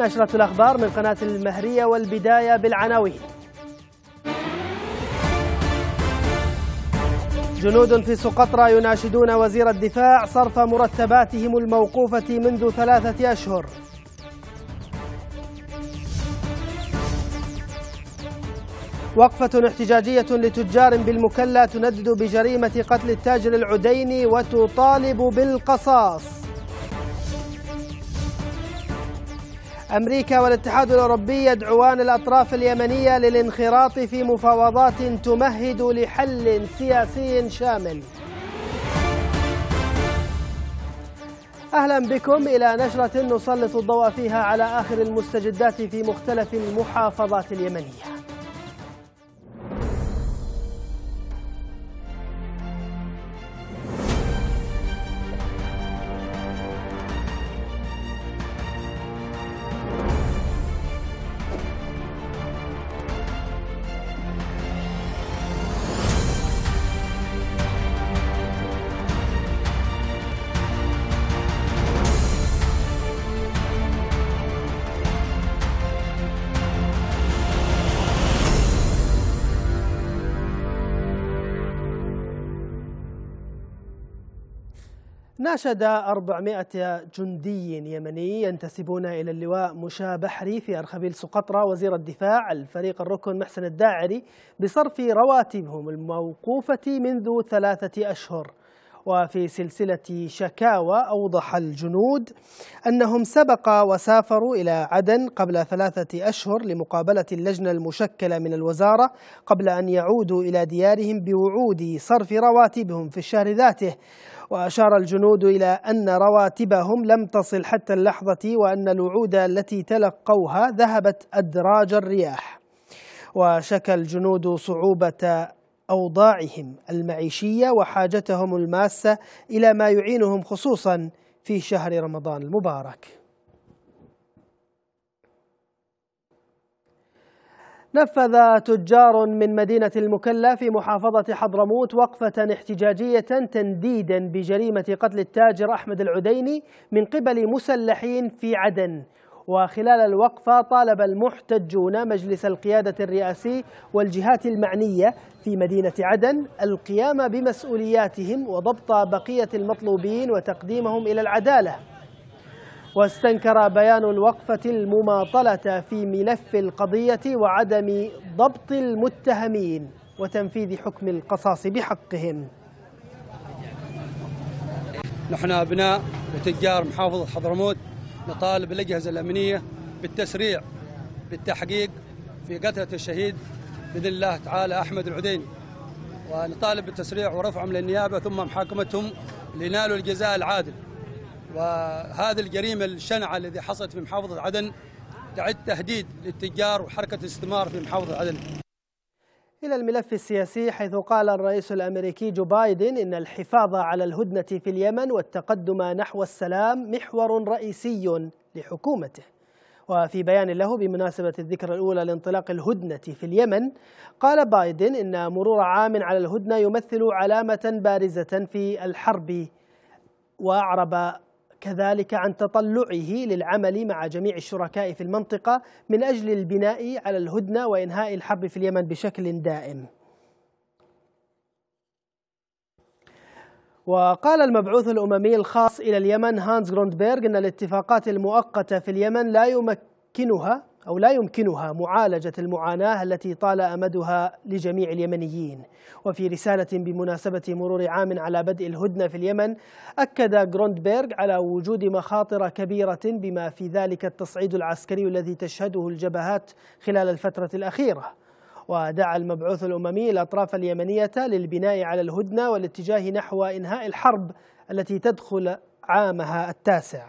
نشرة الأخبار من قناة المهرية والبداية بالعناوين جنود في سقطرى يناشدون وزير الدفاع صرف مرتباتهم الموقوفة منذ ثلاثة أشهر وقفة احتجاجية لتجار بالمكلا تندد بجريمة قتل التاجر العديني وتطالب بالقصاص أمريكا والاتحاد الأوروبي يدعوان الأطراف اليمنية للانخراط في مفاوضات تمهد لحل سياسي شامل أهلا بكم إلى نشرة نسلط الضوء فيها على آخر المستجدات في مختلف المحافظات اليمنية ناشد 400 جندي يمني ينتسبون إلى اللواء مشا بحري في أرخبيل سقطرى وزير الدفاع الفريق الركن محسن الداعري بصرف رواتبهم الموقوفة منذ ثلاثة أشهر وفي سلسلة شكاوى أوضح الجنود أنهم سبق وسافروا إلى عدن قبل ثلاثة أشهر لمقابلة اللجنة المشكلة من الوزارة قبل أن يعودوا إلى ديارهم بوعود صرف رواتبهم في الشهر ذاته وأشار الجنود إلى أن رواتبهم لم تصل حتى اللحظة وأن الوعود التي تلقوها ذهبت أدراج الرياح وشكى الجنود صعوبة أوضاعهم المعيشية وحاجتهم الماسة إلى ما يعينهم خصوصا في شهر رمضان المبارك نفذ تجار من مدينة المكلا في محافظة حضرموت وقفة احتجاجية تنديدا بجريمة قتل التاجر أحمد العديني من قبل مسلحين في عدن وخلال الوقفة طالب المحتجون مجلس القيادة الرئاسي والجهات المعنية في مدينة عدن القيام بمسؤولياتهم وضبط بقية المطلوبين وتقديمهم إلى العدالة واستنكر بيان الوقفة المماطلة في ملف القضية وعدم ضبط المتهمين وتنفيذ حكم القصاص بحقهم نحن أبناء وتجار محافظة حضرموت نطالب الأجهزة الأمنية بالتسريع بالتحقيق في قتلة الشهيد بإذن الله تعالى أحمد العديني ونطالب بالتسريع ورفعهم للنيابة ثم محاكمتهم لينالوا الجزاء العادل وهذه الجريمة الشنعة التي حصلت في محافظة عدن تعد تهديد للتجار وحركة الاستثمار في محافظة عدن إلى الملف السياسي حيث قال الرئيس الأمريكي جو بايدن إن الحفاظ على الهدنة في اليمن والتقدم نحو السلام محور رئيسي لحكومته وفي بيان له بمناسبة الذكرى الأولى لانطلاق الهدنة في اليمن قال بايدن إن مرور عام على الهدنة يمثل علامة بارزة في الحرب وأعرب كذلك عن تطلعه للعمل مع جميع الشركاء في المنطقة من أجل البناء على الهدنة وإنهاء الحرب في اليمن بشكل دائم وقال المبعوث الأممي الخاص إلى اليمن هانز غروندبيرغ أن الاتفاقات المؤقتة في اليمن لا يمكنها أو لا يمكنها معالجة المعاناة التي طال أمدها لجميع اليمنيين وفي رسالة بمناسبة مرور عام على بدء الهدنة في اليمن أكد غروندبيرغ على وجود مخاطر كبيرة بما في ذلك التصعيد العسكري الذي تشهده الجبهات خلال الفترة الأخيرة ودعا المبعوث الأممي الأطراف اليمنية للبناء على الهدنة والاتجاه نحو إنهاء الحرب التي تدخل عامها التاسع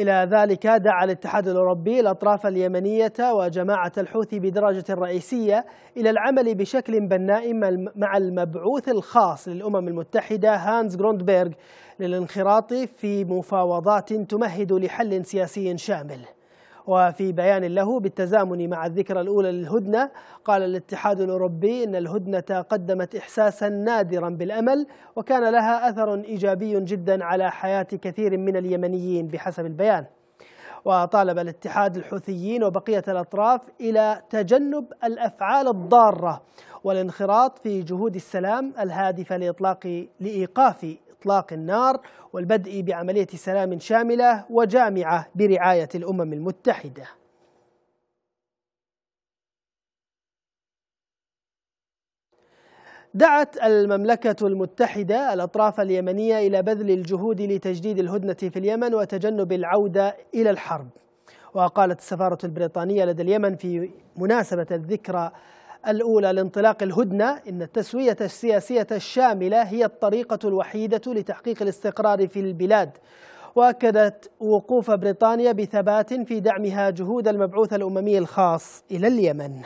إلى ذلك دعا الاتحاد الأوروبي الأطراف اليمنية وجماعة الحوثي بدرجة رئيسية إلى العمل بشكل بناء مع المبعوث الخاص للأمم المتحدة هانز جروندبيرغ للانخراط في مفاوضات تمهد لحل سياسي شامل وفي بيان له بالتزامن مع الذكرى الأولى للهدنة قال الاتحاد الأوروبي إن الهدنة قدمت إحساسا نادرا بالأمل وكان لها أثر إيجابي جدا على حياة كثير من اليمنيين بحسب البيان وطالب الاتحاد الحوثيين وبقية الأطراف إلى تجنب الأفعال الضارة والانخراط في جهود السلام الهادفة لإطلاق لإيقاف إطلاق النار والبدء بعملية سلام شاملة وجامعة برعاية الأمم المتحدة دعت المملكة المتحدة الأطراف اليمنية إلى بذل الجهود لتجديد الهدنة في اليمن وتجنب العودة إلى الحرب وقالت السفارة البريطانية لدى اليمن في مناسبة الذكرى الأولى لانطلاق الهدنة إن التسوية السياسية الشاملة هي الطريقة الوحيدة لتحقيق الاستقرار في البلاد وأكدت وقوف بريطانيا بثبات في دعمها جهود المبعوث الأممي الخاص إلى اليمن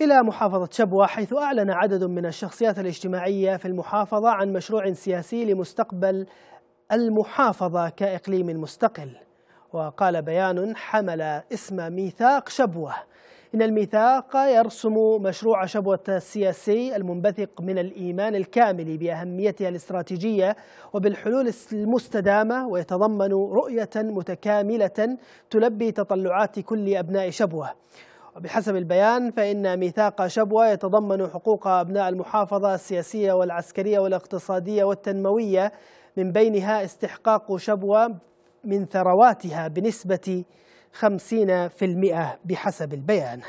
إلى محافظة شبوة حيث أعلن عدد من الشخصيات الاجتماعية في المحافظة عن مشروع سياسي لمستقبل المحافظة كإقليم مستقل وقال بيان حمل اسم ميثاق شبوه إن الميثاق يرسم مشروع شبوة السياسي المنبثق من الإيمان الكامل بأهميتها الاستراتيجية وبالحلول المستدامة ويتضمن رؤية متكاملة تلبي تطلعات كل أبناء شبوة وبحسب البيان فإن ميثاق شبوة يتضمن حقوق أبناء المحافظة السياسية والعسكرية والاقتصادية والتنموية من بينها استحقاق شبوة من ثرواتها بنسبة 50% بحسب البيان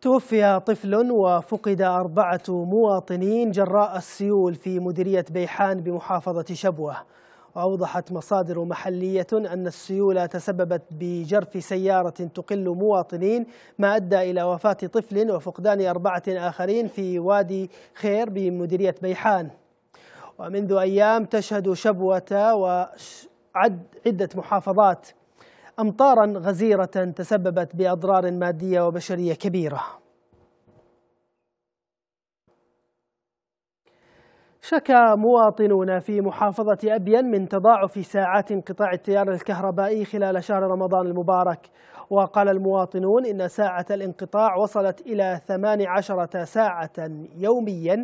توفي طفل وفقد أربعة مواطنين جراء السيول في مديرية بيحان بمحافظة شبوة وأوضحت مصادر محلية أن السيول تسببت بجرف سيارة تقل مواطنين ما أدى إلى وفاة طفل وفقدان أربعة آخرين في وادي خير بمديرية بيحان ومنذ أيام تشهد شبوة وعد عدة محافظات أمطارا غزيرة تسببت بأضرار مادية وبشرية كبيرة شكى مواطنون في محافظة أبين من تضاعف ساعات انقطاع التيار الكهربائي خلال شهر رمضان المبارك وقال المواطنون إن ساعة الانقطاع وصلت إلى 18 ساعة يوميا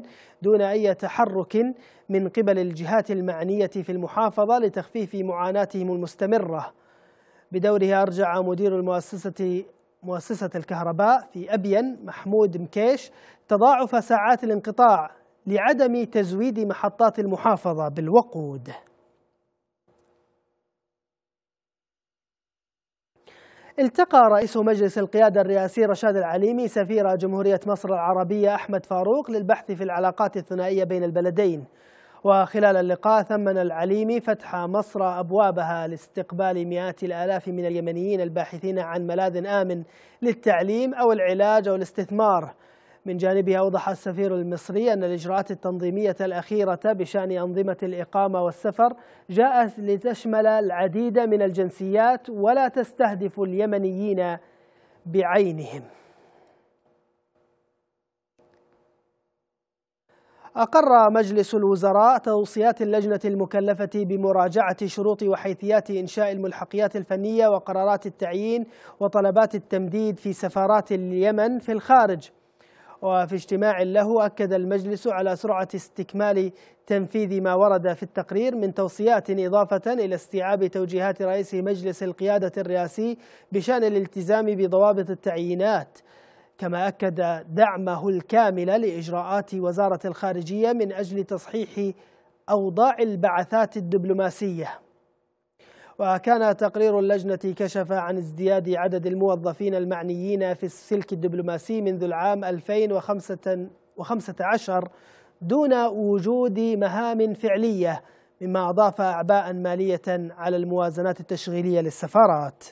دون أي تحرك من قبل الجهات المعنية في المحافظة لتخفيف معاناتهم المستمرة بدوره أرجع مدير المؤسسة مؤسسة الكهرباء في أبين محمود مكيش تضاعف ساعات الانقطاع لعدم تزويد محطات المحافظة بالوقود التقى رئيس مجلس القيادة الرئاسي رشاد العليمي سفير جمهورية مصر العربية أحمد فاروق للبحث في العلاقات الثنائية بين البلدين وخلال اللقاء ثمن العليمي فتح مصر أبوابها لاستقبال مئات الآلاف من اليمنيين الباحثين عن ملاذ آمن للتعليم أو العلاج أو الاستثمار من جانبها أوضح السفير المصري أن الإجراءات التنظيمية الأخيرة بشأن أنظمة الإقامة والسفر جاءت لتشمل العديد من الجنسيات ولا تستهدف اليمنيين بعينهم أقر مجلس الوزراء توصيات اللجنة المكلفة بمراجعة شروط وحيثيات إنشاء الملحقيات الفنية وقرارات التعيين وطلبات التمديد في سفارات اليمن في الخارج وفي اجتماع له أكد المجلس على سرعة استكمال تنفيذ ما ورد في التقرير من توصيات إضافة إلى استيعاب توجيهات رئيس مجلس القيادة الرئاسي بشأن الالتزام بضوابط التعيينات كما أكد دعمه الكامل لإجراءات وزارة الخارجية من أجل تصحيح أوضاع البعثات الدبلوماسية وكان تقرير اللجنة كشف عن ازدياد عدد الموظفين المعنيين في السلك الدبلوماسي منذ العام 2015 دون وجود مهام فعلية مما أضاف أعباء مالية على الموازنات التشغيلية للسفارات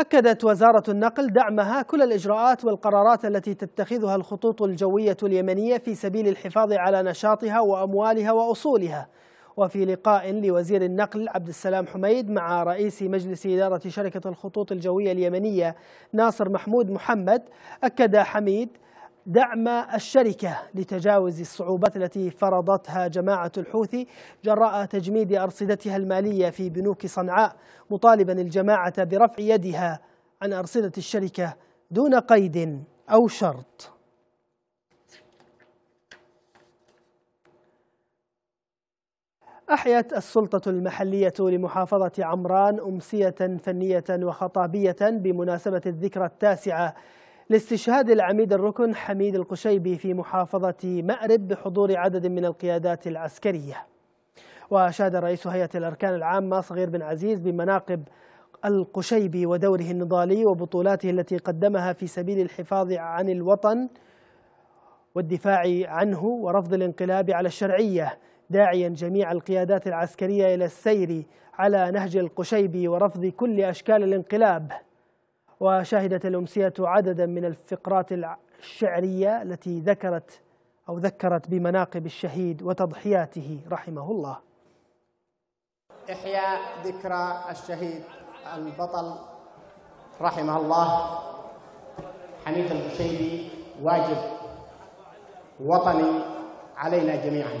أكدت وزارة النقل دعمها كل الإجراءات والقرارات التي تتخذها الخطوط الجوية اليمنية في سبيل الحفاظ على نشاطها وأموالها وأصولها وفي لقاء لوزير النقل عبد السلام حميد مع رئيس مجلس إدارة شركة الخطوط الجوية اليمنية ناصر محمود محمد أكد حميد دعم الشركة لتجاوز الصعوبات التي فرضتها جماعة الحوثي جراء تجميد أرصدتها المالية في بنوك صنعاء مطالبا الجماعة برفع يدها عن أرصدة الشركة دون قيد أو شرط أحيت السلطة المحلية لمحافظة عمران أمسية فنية وخطابية بمناسبة الذكرى التاسعة لاستشهاد العميد الركن حميد القشيبي في محافظة مأرب بحضور عدد من القيادات العسكرية وأشاد رئيس هيئة الأركان العامة صغير بن عزيز بمناقب القشيبي ودوره النضالي وبطولاته التي قدمها في سبيل الحفاظ عن الوطن والدفاع عنه ورفض الانقلاب على الشرعية داعيا جميع القيادات العسكرية إلى السير على نهج القشيبي ورفض كل أشكال الانقلاب وشهدت الأمسية عددا من الفقرات الشعرية التي ذكرت أو ذكرت بمناقب الشهيد وتضحياته رحمه الله إحياء ذكرى الشهيد البطل رحمه الله حميد الخشيبي واجب وطني علينا جميعا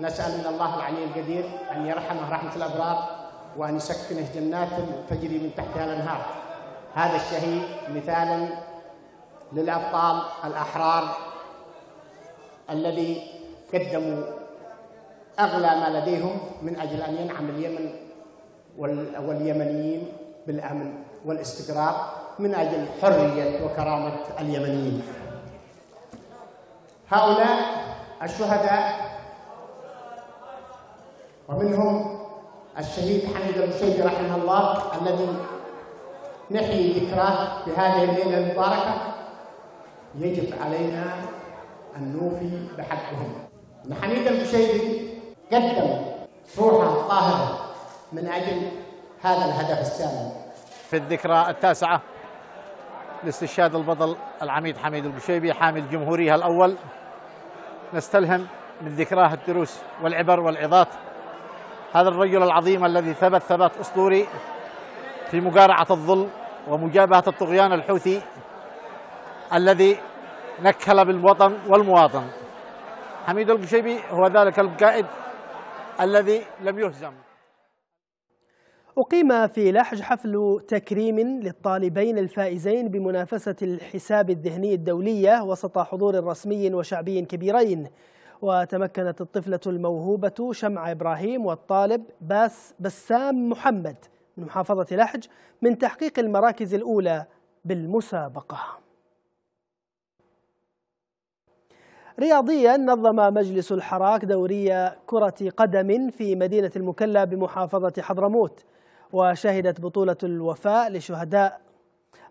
نسأل من الله العلي القدير أن يرحمه رحمة الأبرار وأن يسكنه جنات تجري من تحتها الأنهار هذا الشهيد مثالا للأبطال الأحرار الذي قدموا أغلى ما لديهم من أجل أن ينعم اليمن واليمنيين بالأمن والاستقرار من أجل حرية وكرامة اليمنيين هؤلاء الشهداء ومنهم الشهيد حميد المشيد رحمه الله الذي نحيي ذكراه في هذه الليله المباركه يجب علينا ان نوفي بحقهم. ان حميد البشيري قدم روحه الطاهره من اجل هذا الهدف السامي. في الذكرى التاسعه لاستشهاد البطل العميد حميد البشيبي حامل جمهوريها الاول نستلهم من ذكراه الدروس والعبر والعظات هذا الرجل العظيم الذي ثبت ثبات اسطوري في مقارعه الظلم ومجابهة الطغيان الحوثي الذي نكل بالوطن والمواطن حميد القشيبي هو ذلك القائد الذي لم يهزم أقيم في لحج حفل تكريم للطالبين الفائزين بمنافسة الحساب الذهني الدولية وسط حضور رسمي وشعبي كبيرين وتمكنت الطفلة الموهوبة شمع إبراهيم والطالب باس بسام محمد من محافظة لحج من تحقيق المراكز الأولى بالمسابقة رياضيا نظم مجلس الحراك دورية كرة قدم في مدينة المكلا بمحافظة حضرموت وشهدت بطولة الوفاء لشهداء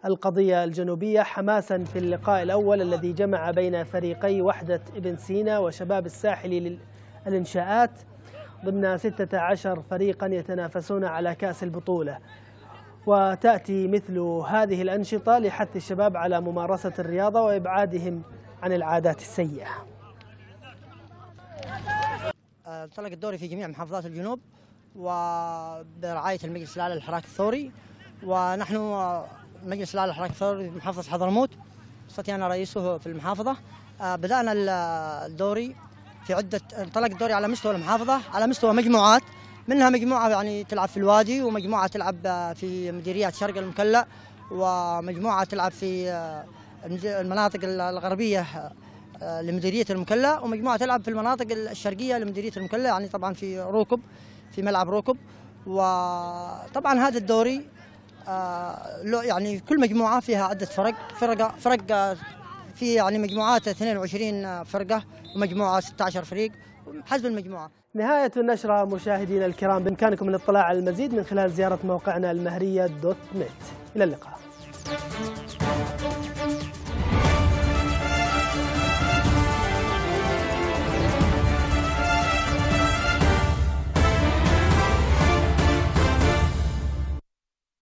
القضية الجنوبية حماسا في اللقاء الأول الذي جمع بين فريقي وحدة ابن سينا وشباب الساحل للإنشاءات ضمن 16 فريقا يتنافسون على كأس البطولة وتأتي مثل هذه الأنشطة لحث الشباب على ممارسة الرياضة وإبعادهم عن العادات السيئة انطلق الدوري في جميع محافظات الجنوب وبرعاية المجلس الأعلى للحراك الثوري ونحن مجلس الأعلى للحراك الثوري في محافظة حضرموت استطيع أنا رئيسه في المحافظة آه، بدأنا الدوري في عده انطلق الدوري على مستوى المحافظه على مستوى مجموعات منها مجموعه يعني تلعب في الوادي ومجموعه تلعب آه، في مديريات شرق المكلا ومجموعه تلعب في آه، المناطق الغربيه آه، لمديريه المكلا ومجموعه تلعب في المناطق الشرقيه لمديريه المكلا يعني طبعا في روكب في ملعب روكب وطبعا هذا الدوري يعني كل مجموعه فيها عده فرق فرق فرق في يعني مجموعات 22 فرقه ومجموعه 16 فريق حسب المجموعه. نهايه النشره مشاهدينا الكرام بامكانكم الاطلاع على المزيد من خلال زياره موقعنا المهريه دوت نت الى اللقاء.